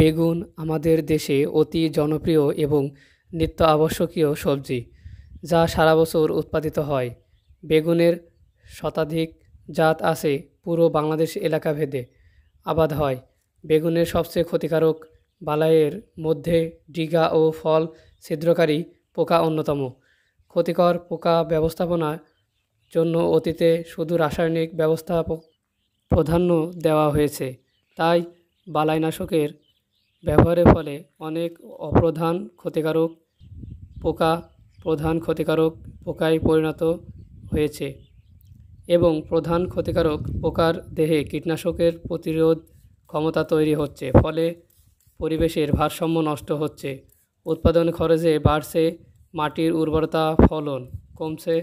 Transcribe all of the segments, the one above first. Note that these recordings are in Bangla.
বেগুন আমাদের দেশে অতি জনপ্রিয় এবং নিত্য আবশ্যকীয় সবজি যা সারা বছর উৎপাদিত হয় বেগুনের শতাধিক জাত আছে পুরো বাংলাদেশ এলাকাভেদে আবাদ হয় বেগুনের সবচেয়ে ক্ষতিকারক বালাইয়ের মধ্যে ডিগা ও ফল ছিদ্রকারী পোকা অন্যতম ক্ষতিকর পোকা ব্যবস্থাপনার জন্য অতীতে শুধু রাসায়নিক ব্যবস্থা প্রাধান্য দেওয়া হয়েছে তাই বালাইনাশকের ব্যবহারের ফলে অনেক অপ্রধান ক্ষতিকারক পোকা প্রধান ক্ষতিকারক পোকায় পরিণত হয়েছে এবং প্রধান ক্ষতিকারক পোকার দেহে কীটনাশকের প্রতিরোধ ক্ষমতা তৈরি হচ্ছে ফলে পরিবেশের ভারসাম্য নষ্ট হচ্ছে উৎপাদন খরচে বাড়ছে মাটির উর্বরতা ফলন কমছে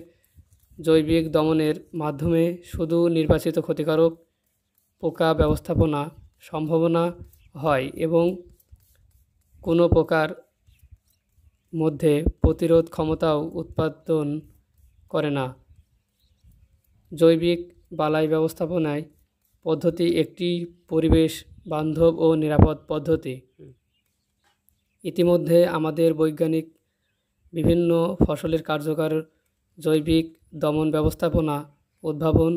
জৈবিক দমনের মাধ্যমে শুধু নির্বাচিত ক্ষতিকারক পোকা ব্যবস্থাপনা সম্ভাবনা হয় এবং কোনো প্রকার মধ্যে প্রতিরোধ ক্ষমতাও উৎপাদন করে না জৈবিক বালাই ব্যবস্থাপনায় পদ্ধতি একটি পরিবেশ বান্ধব ও নিরাপদ পদ্ধতি ইতিমধ্যে আমাদের বৈজ্ঞানিক বিভিন্ন ফসলের কার্যকর জৈবিক দমন ব্যবস্থাপনা উদ্ভাবন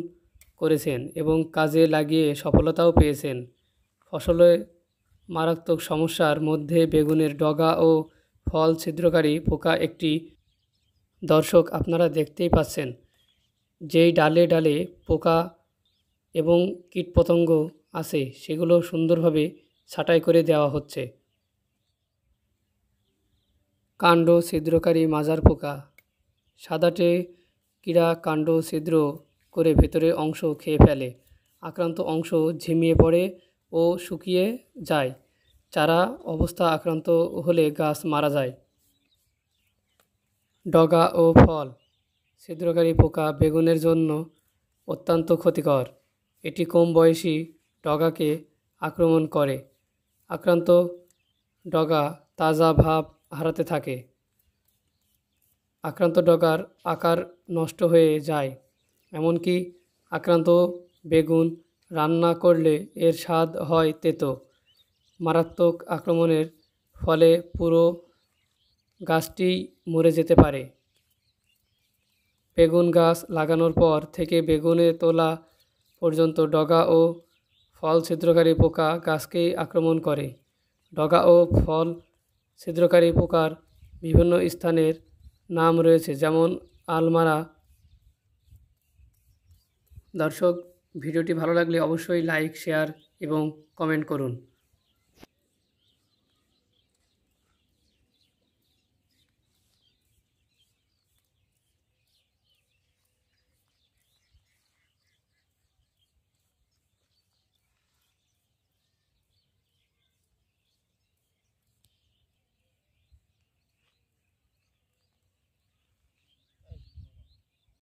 করেছেন এবং কাজে লাগিয়ে সফলতাও পেয়েছেন ফসলে মারাত্মক সমস্যার মধ্যে বেগুনের ডগা ও ফল ছিদ্রকারী পোকা একটি দর্শক আপনারা দেখতেই পাচ্ছেন যেই ডালে ডালে পোকা এবং কীটপতঙ্গ আছে সেগুলো সুন্দরভাবে ছাঁটাই করে দেওয়া হচ্ছে কাণ্ড ছিদ্রকারী মাজার পোকা সাদাটে কীড়া কাণ্ড ছিদ্র করে ভেতরের অংশ খেয়ে ফেলে আক্রান্ত অংশ ঝিমিয়ে পড়ে ও শুকিয়ে যায় চারা অবস্থা আক্রান্ত হলে গাছ মারা যায় ডগা ও ফল ছিদ্রকারী পোকা বেগুনের জন্য অত্যন্ত ক্ষতিকর এটি কম বয়সী ডগাকে আক্রমণ করে আক্রান্ত ডগা তাজা ভাব হারাতে থাকে আক্রান্ত ডগার আকার নষ্ট হয়ে যায় এমনকি আক্রান্ত বেগুন রান্না করলে এর স্বাদ হয় তেতো মারাত্মক আক্রমণের ফলে পুরো গাছটি মরে যেতে পারে বেগুন গাছ লাগানোর পর থেকে বেগুনে তোলা পর্যন্ত ডগা ও ফল ছিদ্রকারী পোকা গাছকেই আক্রমণ করে ডগা ও ফল ছিদ্রকারী পোকার বিভিন্ন স্থানের নাম রয়েছে যেমন আলমারা দর্শক ভিডিওটি ভালো লাগলে অবশ্যই লাইক শেয়ার এবং কমেন্ট করুন